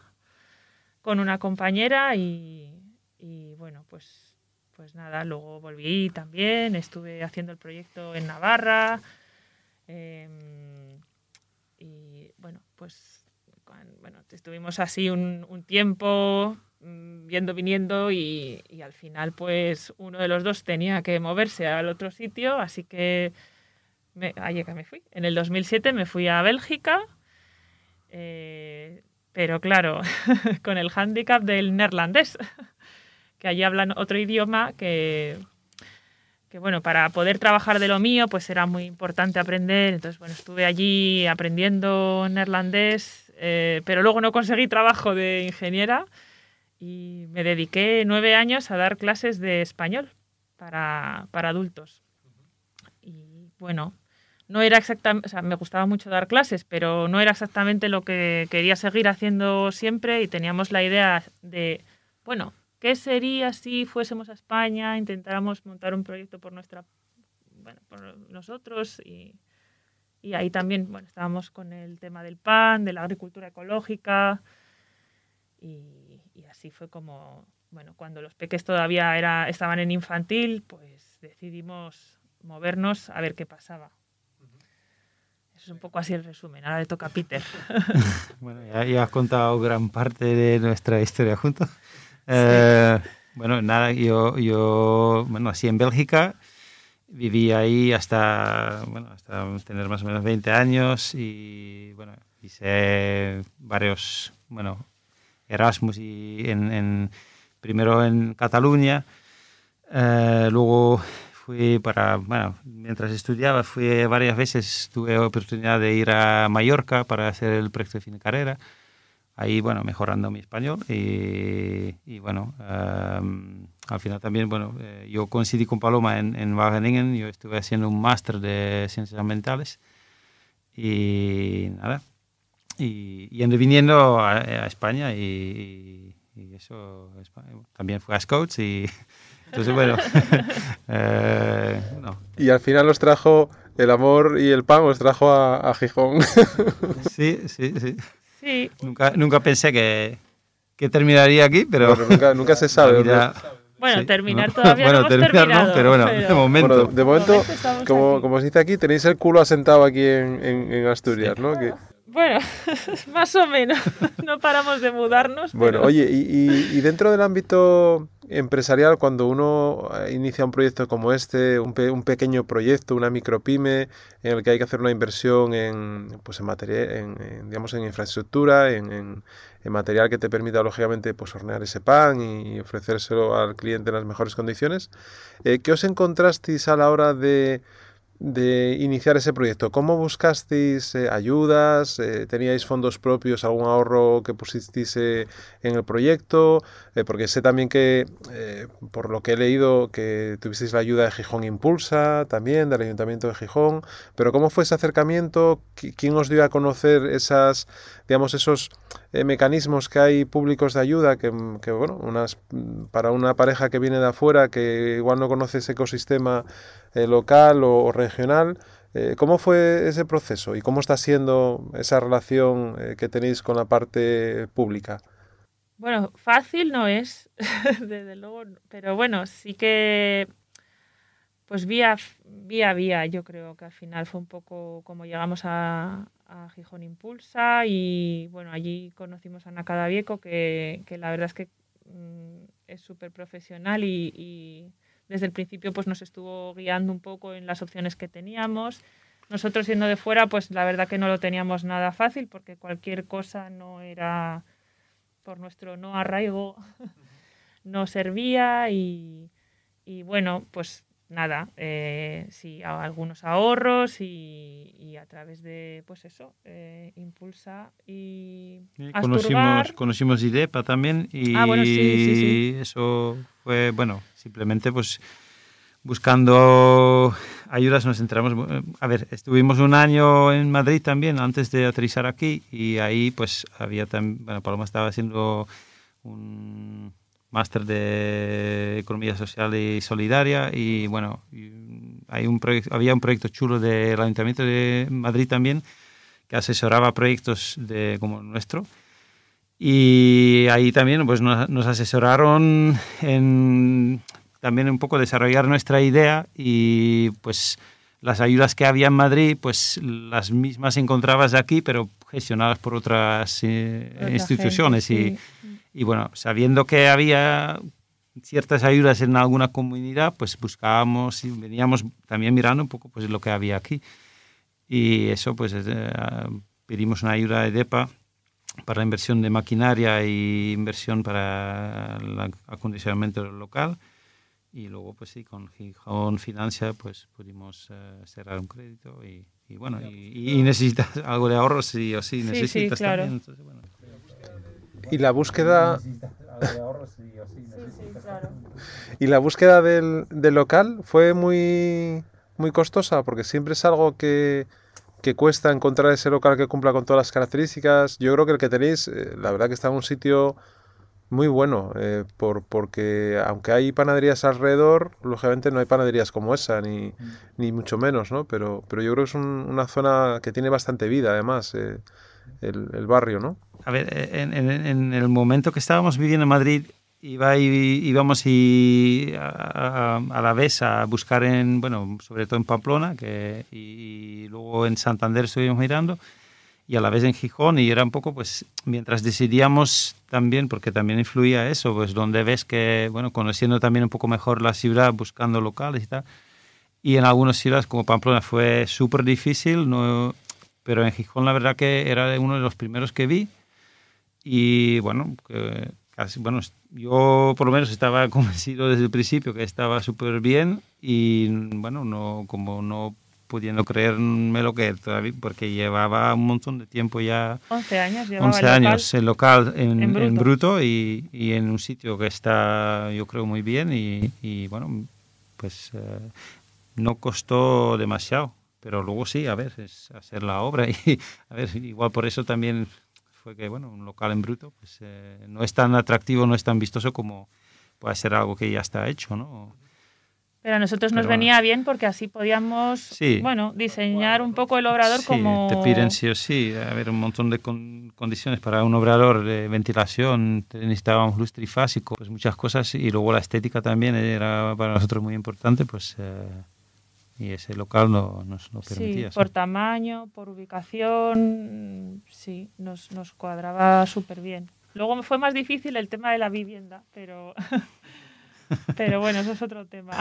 con una compañera y, bueno, pues, pues nada, luego volví también, estuve haciendo el proyecto en Navarra em, y bueno, pues estuvimos así un, tiempo mm, viendo viniendo y al final pues uno de los dos tenía que moverse al otro sitio, así que me, que me fui. En el 2007 me fui a Bélgica, eh, pero claro, con el hándicap del neerlandés, que allí hablan otro idioma que, que, bueno, para poder trabajar de lo mío, pues era muy importante aprender. Entonces, bueno, estuve allí aprendiendo neerlandés, eh, pero luego no conseguí trabajo de ingeniera y me dediqué nueve años a dar clases de español para, para adultos. Y bueno, no era exactamente, o sea, me gustaba mucho dar clases, pero no era exactamente lo que quería seguir haciendo siempre y teníamos la idea de, bueno, ¿qué sería si fuésemos a España, intentáramos montar un proyecto por nuestra, bueno, por nosotros y, ahí también, bueno, estábamos con el tema del pan, de la agricultura ecológica y, y así fue como, bueno, cuando los peques todavía era, estaban en infantil, pues decidimos movernos a ver qué pasaba. Es un poco así el resumen. Ahora le toca a Peter. bueno, ya, has contado gran parte de nuestra historia juntos. Eh, bueno, nada, yo, yo, bueno, así en Bélgica viví ahí hasta, bueno, hasta tener más o menos 20 años y, bueno, hice varios, bueno, Erasmus y en, primero en Cataluña, eh, luego fui para, bueno, mientras estudiaba, fui varias veces, tuve oportunidad de ir a Mallorca para hacer el proyecto de fin de carrera. Ahí, bueno, mejorando mi español y, bueno, al final también, bueno, eh, yo coincidí con Paloma en, Wageningen, yo estuve haciendo un máster de ciencias ambientales y nada, y, y viniendo a, España y, eso, también fui a Scouts y Entonces, bueno. Eh, no. Y al final os trajo el amor y el pan, os trajo a, Gijón. sí, sí, sí. sí. Nunca, nunca pensé que, que terminaría aquí, pero. Bueno, nunca, se sabe. Bueno, terminar todavía bueno, no hemos terminar, no, pero bueno, de momento. de momento, como, como se dice aquí, tenéis el culo asentado aquí en, Asturias, ¿no? Que... Bueno, más o menos. No paramos de mudarnos. Bueno, oye, y, dentro del ámbito empresarial, cuando uno eh, inicia un proyecto como este, un, pequeño proyecto, una micropyme, en el que hay que hacer una inversión en, pues en, en, digamos, en infraestructura, en, material que te permita, lógicamente, pues, hornear ese pan y, ofrecérselo al cliente en las mejores condiciones, eh, ¿qué os encontrasteis a la hora de de iniciar ese proyecto? ¿Cómo buscasteis eh, ayudas? Eh, ¿Teníais fondos propios, algún ahorro que pusisteis eh, en el proyecto? porque sé también que, por lo que he leído, que tuvisteis la ayuda de Gijón Impulsa, también del Ayuntamiento de Gijón. Pero ¿cómo fue ese acercamiento? ¿Quién os dio a conocer esas digamos, esos eh, mecanismos que hay públicos de ayuda, que, bueno, unas, para una pareja que viene de afuera, que igual no conoce ese ecosistema eh, local o, regional, eh, ¿Cómo fue ese proceso y cómo está siendo esa relación que tenéis con la parte pública? Bueno, fácil no es, desde luego, pero bueno, sí que pues vía, vía, vía, yo creo que al final fue un poco como llegamos a, Gijón Impulsa y bueno, allí conocimos a Ana Cadavieco, que, que la verdad es que mm, es súper profesional y, desde el principio pues nos estuvo guiando un poco en las opciones que teníamos. Nosotros siendo de fuera, pues la verdad que no lo teníamos nada fácil porque cualquier cosa no era por nuestro no arraigo, no servía y, y bueno, pues nada, eh, sí, algunos ahorros y, a través de, pues eso, eh, Impulsa y... conocimos, conocimos IDEPA también ah, y eso fue, bueno, simplemente pues buscando ayudas nos entramos. A ver, estuvimos un año en Madrid también antes de aterrizar aquí y ahí pues había también, bueno, Paloma estaba haciendo un máster de Economía Social y Solidaria y bueno, hay un había un proyecto chulo del Ayuntamiento de Madrid también que asesoraba proyectos de, como el nuestro. Y ahí también pues, nos, asesoraron en también un poco desarrollar nuestra idea y pues las ayudas que había en Madrid, pues las mismas encontrabas aquí, pero gestionadas por otras eh, instituciones y y bueno, sabiendo que había ciertas ayudas en alguna comunidad, pues buscábamos y veníamos también mirando un poco pues lo que había aquí. Y eso pues eh, pedimos una ayuda de DEPA para inversión de maquinaria y inversión para el acondicionamiento local. Y luego, pues sí, con Gijón Financia, pues pudimos eh, cerrar un crédito y, bueno, y, pues, necesitas algo de ahorro, sí o sí, necesitas claro. también. bueno y la búsqueda y la búsqueda del, local fue muy muy costosa porque siempre es algo que, cuesta encontrar ese local que cumpla con todas las características. Yo creo que el que tenéis, eh, la verdad que está en un sitio muy bueno, eh, por, porque aunque hay panaderías alrededor, lógicamente no hay panaderías como esa, ni, mm. ni mucho menos, ¿no? Pero, pero yo creo que es una zona que tiene bastante vida, además, eh, el, el, barrio, ¿no? a ver, en, el momento que estábamos viviendo en Madrid, iba y, íbamos y a, la vez a buscar en, bueno, sobre todo en Pamplona, que, y, luego en Santander estuvimos mirando, y a la vez en Gijón, y era un poco, pues, mientras decidíamos también, porque también influía eso, pues, donde ves que, bueno, conociendo también un poco mejor la ciudad, buscando locales y tal, y en algunas ciudades como Pamplona fue súper difícil, no, pero en Gijón la verdad que era uno de los primeros que vi y bueno, bueno, yo por lo menos estaba convencido desde el principio que estaba súper bien y bueno, no, como no pudiendo creerme lo que todavía, porque llevaba un montón de tiempo ya. 11 años, llevaba 11 años el local en, bruto, y, en un sitio que está, yo creo, muy bien y, y bueno, pues eh, no costó demasiado. Pero luego sí, a ver, es hacer la obra y a ver, igual por eso también fue que, bueno, un local en bruto pues, eh, no es tan atractivo, no es tan vistoso como puede ser algo que ya está hecho, ¿no? Pero a nosotros nos venía bien porque así podíamos, bueno, diseñar un poco el obrador sí, como... te piden sí o sí, a ver, un montón de condiciones para un obrador, de ventilación, necesitábamos luz trifásico, pues muchas cosas y luego la estética también era para nosotros muy importante, pues... Eh, y ese local no nos lo permitía. Sí, por tamaño, por ubicación, sí, nos, cuadraba súper bien. Luego me fue más difícil el tema de la vivienda, pero... Pero bueno, eso es otro tema.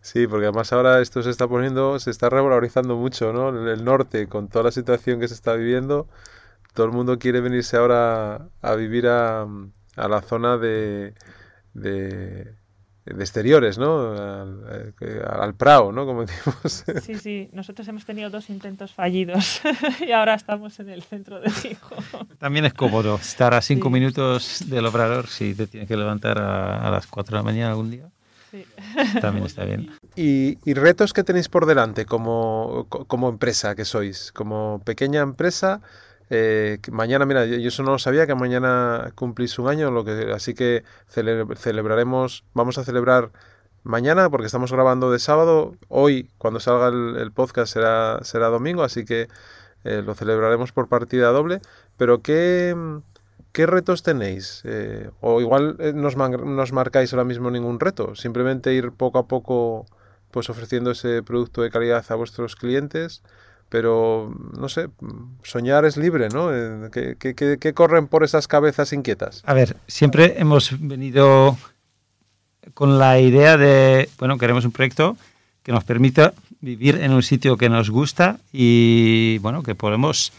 Sí, porque además ahora esto se está poniendo, se está revalorizando mucho, ¿no? En el norte, con toda la situación que se está viviendo, todo el mundo quiere venirse ahora a vivir a, la zona de, de exteriores, ¿no? Al, eh, prao, ¿no? Como decimos. Sí, sí, nosotros hemos tenido dos intentos fallidos y ahora estamos en el centro de hijo. También es cómodo estar a cinco minutos del obrador si te tienes que levantar a, las cuatro de la mañana algún día. Sí. También está bien. ¿Y, ¿Y, retos que tenéis por delante como, como empresa que sois? Como pequeña empresa, eh, mañana, mira, yo, eso no lo sabía, que mañana cumplís un año, lo que, así que celebraremos, vamos a celebrar mañana, porque estamos grabando de sábado. Hoy, cuando salga el, podcast, será, será domingo, así que eh, lo celebraremos por partida doble. Pero ¿qué, retos tenéis? Eh, o igual nos, nos marcáis ahora mismo ningún reto, simplemente ir poco a poco pues ofreciendo ese producto de calidad a vuestros clientes pero no sé, soñar es libre, ¿no? Eh, ¿Qué, qué, qué corren por esas cabezas inquietas? A ver, siempre hemos venido con la idea de, bueno, queremos un proyecto que nos permita vivir en un sitio que nos gusta y, bueno, que podemos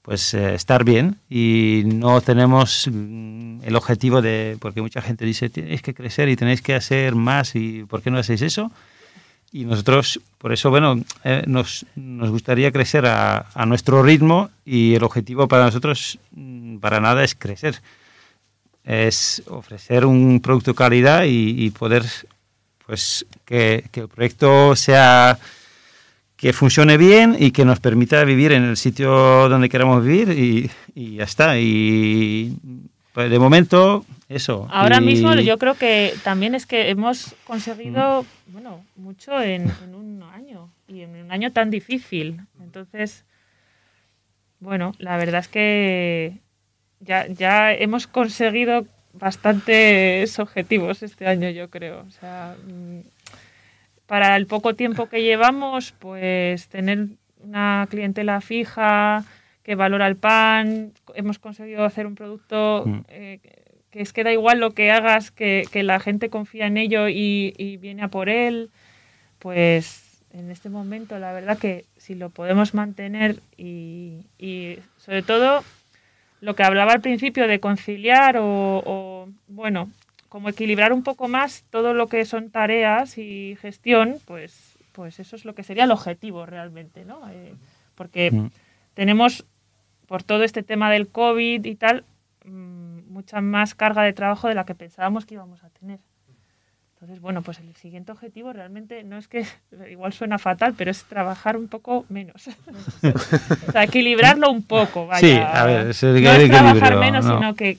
pues eh, estar bien y no tenemos mm, el objetivo de, porque mucha gente dice, tenéis que crecer y tenéis que hacer más y ¿por qué no hacéis eso? y nosotros, por eso, bueno, eh, nos, gustaría crecer a, a, nuestro ritmo y el objetivo para nosotros mm, para nada es crecer, es ofrecer un producto de calidad y, poder, pues, que, el proyecto sea, que funcione bien y que nos permita vivir en el sitio donde queramos vivir y, y ya está. Y pues, de momento, Ahora mismo yo creo que también es que hemos conseguido, mm. bueno, mucho en, un año y en un año tan difícil. Entonces, bueno, la verdad es que ya, hemos conseguido bastantes objetivos este año, yo creo. O sea, mm, para el poco tiempo que llevamos, pues tener una clientela fija que valora el pan, hemos conseguido hacer un producto mm. eh, que es que da igual lo que hagas, que, la gente confía en ello y, viene a por él, pues en este momento la verdad que si lo podemos mantener y, sobre todo lo que hablaba al principio de conciliar o, bueno, como equilibrar un poco más todo lo que son tareas y gestión, pues, pues eso es lo que sería el objetivo realmente, ¿no? Eh, porque mm. tenemos por todo este tema del COVID y tal... Mm, mucha más carga de trabajo de la que pensábamos que íbamos a tener. Entonces, bueno, pues el siguiente objetivo realmente no es que, igual suena fatal, pero es trabajar un poco menos. o sea, equilibrarlo un poco, Sí, a ver, es el no trabajar menos, sino que,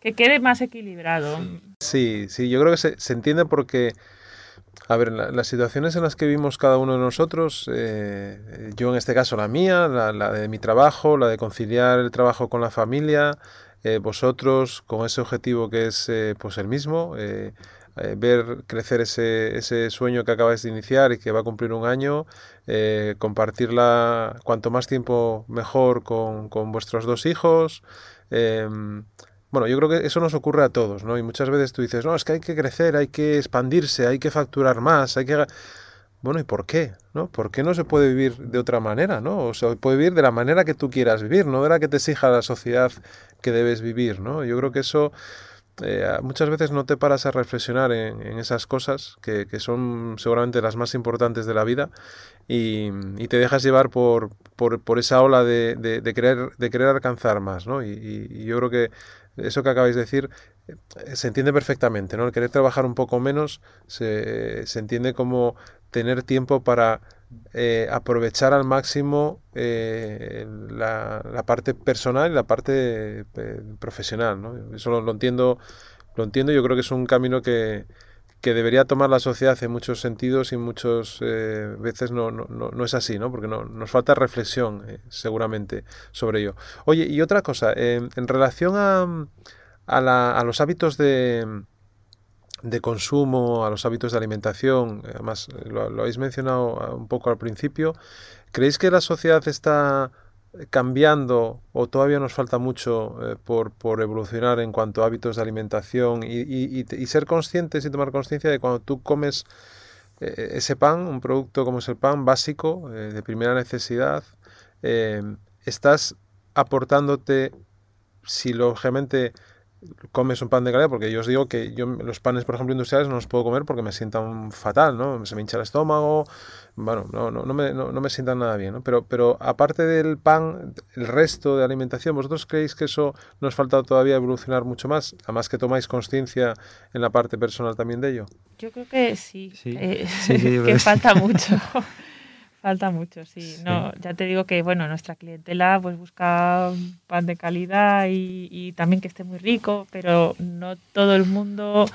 que, quede más equilibrado. Sí, sí, yo creo que se, entiende porque, a ver, las situaciones en las que vivimos cada uno de nosotros, eh, yo en este caso la mía, la de mi trabajo, la de conciliar el trabajo con la familia, eh, vosotros con ese objetivo que es eh, pues el mismo, eh, ver crecer ese, ese, sueño que acabáis de iniciar y que va a cumplir un año, compartirla cuanto más tiempo mejor con, con vuestros dos hijos. Em, bueno, yo creo que eso nos ocurre a todos, ¿no? Y muchas veces tú dices, no, es que hay que crecer, hay que expandirse, hay que facturar más, hay que... Bueno, ¿y por qué? ¿No? ¿Por qué no se puede vivir de otra manera? ¿no? O se puede vivir de la manera que tú quieras vivir, no de la que te exija la sociedad que debes vivir, ¿no? Yo creo que eso eh, muchas veces no te paras a reflexionar en, esas cosas que, son seguramente las más importantes de la vida y, te dejas llevar por, por, esa ola de, de, querer, alcanzar más. ¿no? Y, yo creo que eso que acabáis de decir eh, se entiende perfectamente. ¿no? El querer trabajar un poco menos se, se entiende como tener tiempo para eh, aprovechar al máximo eh, la, parte personal y la parte eh, profesional. ¿no? Eso lo, entiendo, lo entiendo. Yo creo que es un camino que, debería tomar la sociedad en muchos sentidos y muchas veces no, no, no, es así, ¿no? porque nos falta reflexión seguramente sobre ello. Oye, y otra cosa, en relación a, a, la, a los hábitos de de consumo, a los hábitos de alimentación, eh, además eh, lo, habéis mencionado ah, un poco al principio, ¿creéis que la sociedad está cambiando o todavía nos falta mucho eh, por, evolucionar en cuanto a hábitos de alimentación y, ser conscientes y tomar conciencia de cuando tú comes ese pan, un producto como es el pan básico, de primera necesidad, estás aportándote, si lógicamente comes un pan de calidad, porque yo os digo que yo los panes, por ejemplo, industriales no los puedo comer porque me sientan fatal, ¿no? Se me hincha el estómago, bueno, no, no, no, me, no, me sientan nada bien, ¿no? Pero, pero aparte del pan, el resto de alimentación, ¿vosotros creéis que eso nos falta todavía evolucionar mucho más? Además que tomáis conciencia en la parte personal también de ello. Yo creo que sí, sí, eh, sí que falta mucho. Falta mucho, sí. No, ya te digo que bueno, nuestra clientela pues busca pan de calidad y, también que esté muy rico, pero no todo el mundo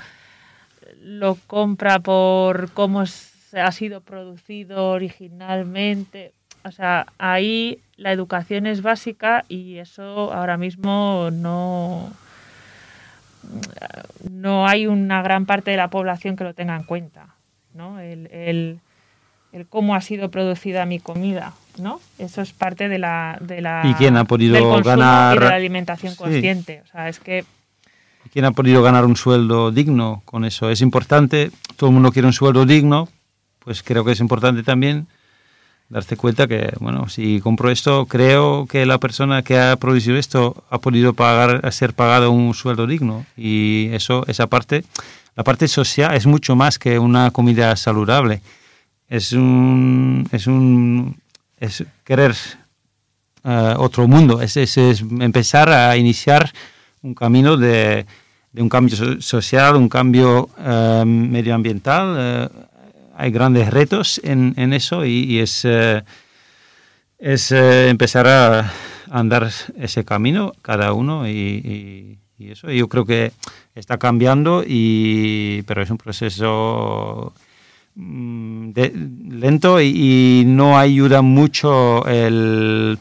lo compra por cómo se ha sido producido originalmente. O sea, ahí la educación es básica y eso ahora mismo no, no hay una gran parte de la población que lo tenga en cuenta. ¿no? el, el el cómo ha sido producida mi comida, ¿no? Eso es parte de la, de la y quién ha podido ganar y de la alimentación consciente. O sea, es que quién ha podido ganar un sueldo digno con eso? Es importante. Todo el mundo quiere un sueldo digno, pues creo que es importante también darte cuenta que, bueno, si compro esto, creo que la persona que ha producido esto ha podido pagar, ser pagado un sueldo digno. Y eso, esa parte, la parte social es mucho más que una comida saludable es un, un, querer eh, otro mundo, es, empezar a iniciar un camino de, un cambio social, un cambio eh, medioambiental. Eh, hay grandes retos en, eso y, es, es empezar a andar ese camino cada uno y, eso yo creo que está cambiando y pero es un proceso Mm, de, lento y, no ayuda mucho el,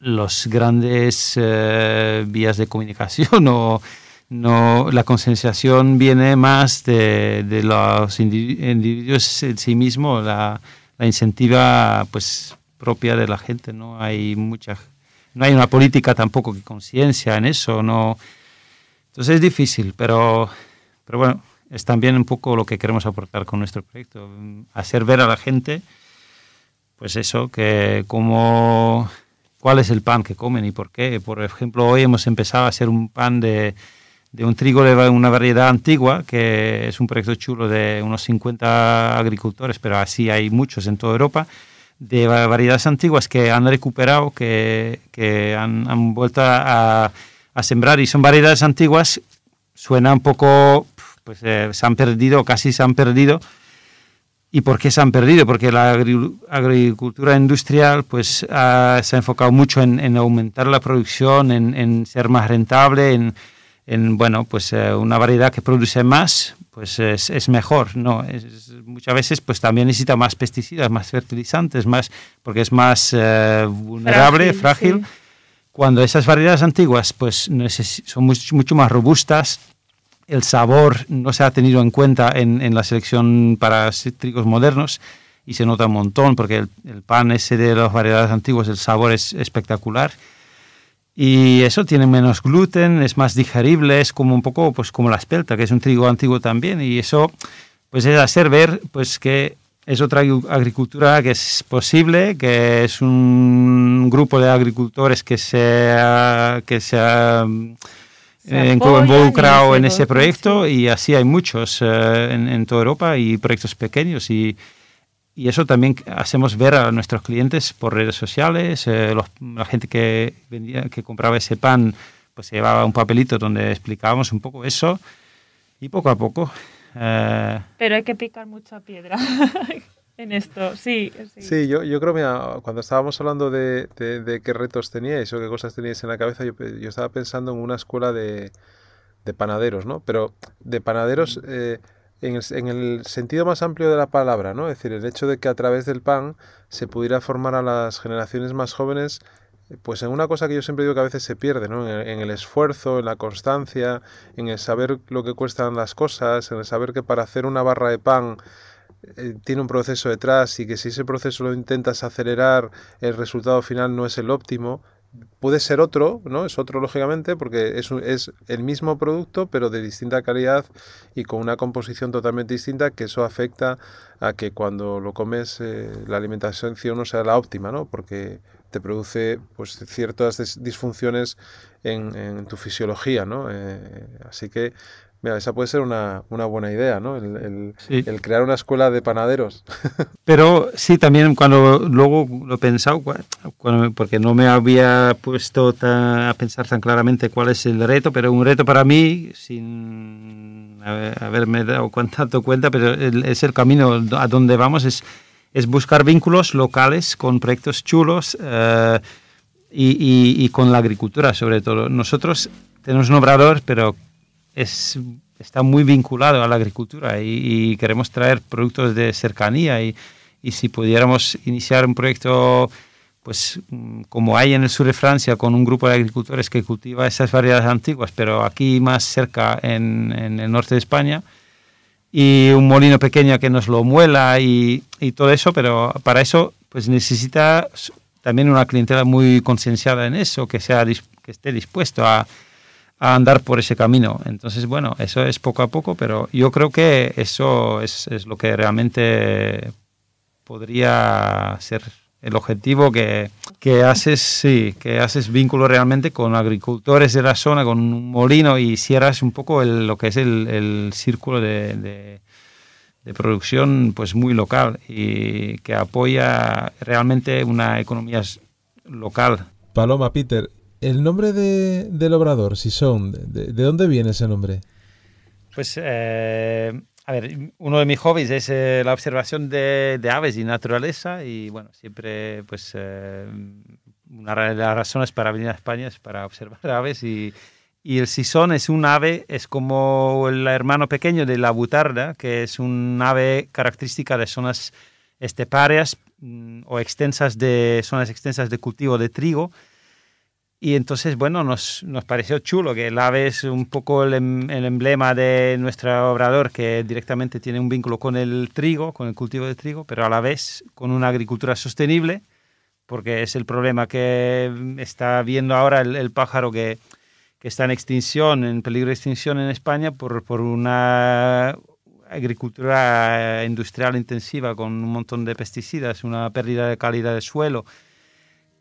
los grandes eh, vías de comunicación o no la concienciación viene más de, los individuos en sí mismos la, la, incentiva pues propia de la gente no hay mucha no hay una política tampoco que conciencia en eso no entonces es difícil pero pero bueno es también un poco lo que queremos aportar con nuestro proyecto, hacer ver a la gente, pues eso, que como cuál es el pan que comen y por qué. Por ejemplo, hoy hemos empezado a hacer un pan de, un trigo de una variedad antigua, que es un proyecto chulo de unos 50 agricultores, pero así hay muchos en toda Europa, de variedades antiguas que han recuperado, que, han, vuelto a, a, sembrar y son variedades antiguas. Suena un poco pues eh, se han perdido, casi se han perdido. ¿Y por qué se han perdido? Porque la agricultura industrial pues, se ha enfocado mucho en, aumentar la producción, en, ser más rentable, en, bueno, pues, eh, una variedad que produce más, pues es, mejor. ¿no? muchas veces pues, también necesita más pesticidas, más fertilizantes, más, porque es más eh, vulnerable, frágil. Cuando esas variedades antiguas pues, son mucho, mucho más robustas, el sabor no se ha tenido en cuenta en, la selección para cítricos modernos y se nota un montón porque el, pan ese de las variedades antiguas, el sabor es espectacular. Y eso tiene menos gluten, es más digerible, es como un poco pues como la espelta, que es un trigo antiguo también. Y eso pues es hacer ver pues que es otra agricultura que es posible, que es un grupo de agricultores que se que se ha eh, involucrado en ese proyecto y así hay muchos eh, en, toda Europa y proyectos pequeños y, y, eso también hacemos ver a nuestros clientes por redes sociales, eh, la gente que, vendía, que compraba ese pan pues llevaba un papelito donde explicábamos un poco eso y poco a poco. Eh, Pero hay que picar mucha piedra. en esto, sí. Sí, yo, yo, creo, que cuando estábamos hablando de, qué retos teníais o qué cosas teníais en la cabeza, yo, estaba pensando en una escuela de, de panaderos, ¿no? Pero de panaderos mm. eh, en, el, sentido más amplio de la palabra, ¿no? Es decir, el hecho de que a través del pan se pudiera formar a las generaciones más jóvenes eh, pues en una cosa que yo siempre digo que a veces se pierde, ¿no? en el, esfuerzo, en la constancia, en el saber lo que cuestan las cosas, en el saber que para hacer una barra de pan eh, tiene un proceso detrás y que si ese proceso lo intentas acelerar, el resultado final no es el óptimo, puede ser otro, ¿no? Es otro, lógicamente, porque es, es, el mismo producto, pero de distinta calidad y con una composición totalmente distinta, que eso afecta a que cuando lo comes eh, la alimentación no sea la óptima, ¿no? Porque te produce pues, ciertas disfunciones en, tu fisiología, ¿no? Eh, así que Mira, esa puede ser una, una buena idea, ¿no? El, el, crear una escuela de panaderos. Pero sí, también cuando luego lo he pensado, porque no me había puesto a pensar tan claramente cuál es el reto, pero un reto para mí, sin haberme dado cuenta, cuenta pero es el camino a donde vamos, es, es buscar vínculos locales con proyectos chulos. Eh, y, y, y, con la agricultura sobre todo. Nosotros tenemos un obrador, pero está muy vinculado a la agricultura y, queremos traer productos de cercanía y, y, si pudiéramos iniciar un proyecto pues mm, como hay en el sur de Francia con un grupo de agricultores que cultiva esas variedades antiguas, pero aquí más cerca en, en el norte de España, y un molino pequeño que nos lo muela y, y, todo eso, pero para eso pues necesita también una clientela muy concienciada en eso, que, sea, que esté dispuesto a, a andar por ese camino. Entonces, bueno, eso es poco a poco, pero yo creo que eso es, lo que realmente podría ser el objetivo que, que, haces, sí, que haces vínculo realmente con agricultores de la zona, con un molino y cierras un poco lo que es el, el círculo de, de, de, producción pues muy local y que apoya realmente una economía local. Paloma, Peter, el nombre del obrador, si de, dónde viene ese nombre? Pues, eh, a ver, uno de mis hobbies es eh, la observación de, aves y naturaleza y, bueno, siempre, pues, eh, una de las razones para venir a España es para observar aves y, el Sison es un ave, es como el hermano pequeño de la butarda, que es un ave característica de zonas esteparias mm, o extensas de, zonas extensas de cultivo de trigo, y entonces, bueno, nos, pareció chulo que el ave es un poco el, em, emblema de nuestro obrador, que directamente tiene un vínculo con el trigo, con el cultivo de trigo, pero a la vez con una agricultura sostenible, porque es el problema que está viendo ahora el, pájaro que, está en extinción, en peligro de extinción en España por, por una agricultura eh, industrial intensiva con un montón de pesticidas, una pérdida de calidad de suelo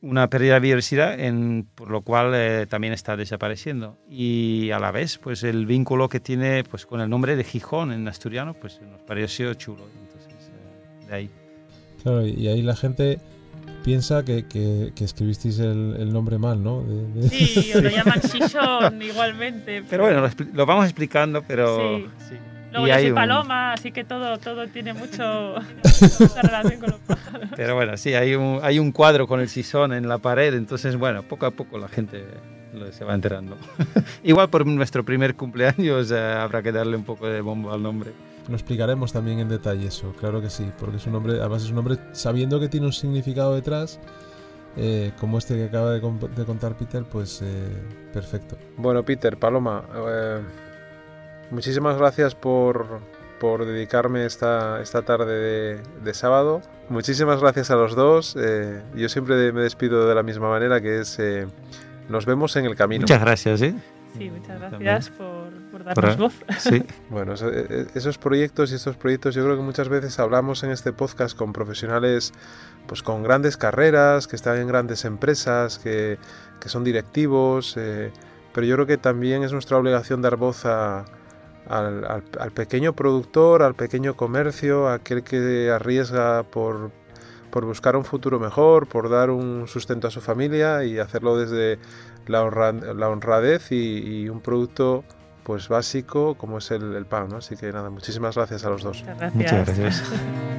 una pérdida de biodiversidad, en, por lo cual eh, también está desapareciendo. Y a la vez, pues el vínculo que tiene pues, con el nombre de Gijón en asturiano, pues nos pareció chulo. Entonces, eh, de ahí. Claro, y ahí la gente piensa que, que, escribisteis el, nombre mal, ¿no? Sí, lo llaman Gijón igualmente. Pero, bueno, lo, vamos explicando, pero... Sí. Luego y paloma, así que todo, todo tiene mucho relación con los Pero bueno, sí, hay un, hay un cuadro con el sisón en la pared, entonces bueno, poco a poco la gente se va enterando. Igual por nuestro primer cumpleaños habrá que darle un poco de bombo al nombre. Lo explicaremos también en detalle eso, claro que sí, porque es un nombre, además es un nombre sabiendo que tiene un significado detrás, eh, como este que acaba de, contar Peter, pues eh, perfecto. Bueno, Peter, Paloma, eh, Muchísimas gracias por, por dedicarme esta, esta tarde de, sábado. Muchísimas gracias a los dos. Eh, yo siempre me despido de la misma manera, que es eh, nos vemos en el camino. Muchas gracias. ¿eh? Sí, muchas gracias por, darnos voz. Sí. Bueno, eh, esos proyectos y estos proyectos, yo creo que muchas veces hablamos en este podcast con profesionales pues con grandes carreras, que están en grandes empresas, que, que son directivos, pero yo creo que también es nuestra obligación dar voz a, al, al, pequeño productor, al pequeño comercio, aquel que arriesga por, buscar un futuro mejor, por dar un sustento a su familia y hacerlo desde la, la honradez y, un producto pues básico como es el, pan. Así que nada, muchísimas gracias a los dos. Muchas gracias.